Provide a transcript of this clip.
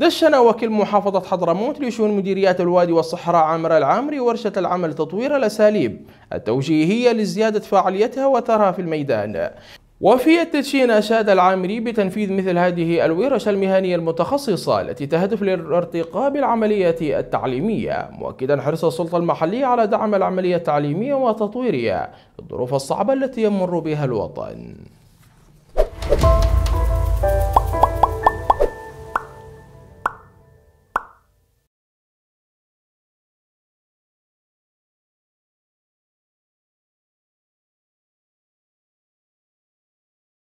دشن وكيل محافظة حضرموت لشؤون مديريات الوادي والصحراء عامر العامري ورشة العمل لتطوير الأساليب التوجيهية لزيادة فاعليتها وثرها في الميدان وفي التدشين أشاد العامري بتنفيذ مثل هذه الورش المهنية المتخصصة التي تهدف للارتقاء بالعملية التعليمية مؤكدا حرص السلطة المحلية على دعم العملية التعليمية وتطويرها في الظروف الصعبة التي يمر بها الوطن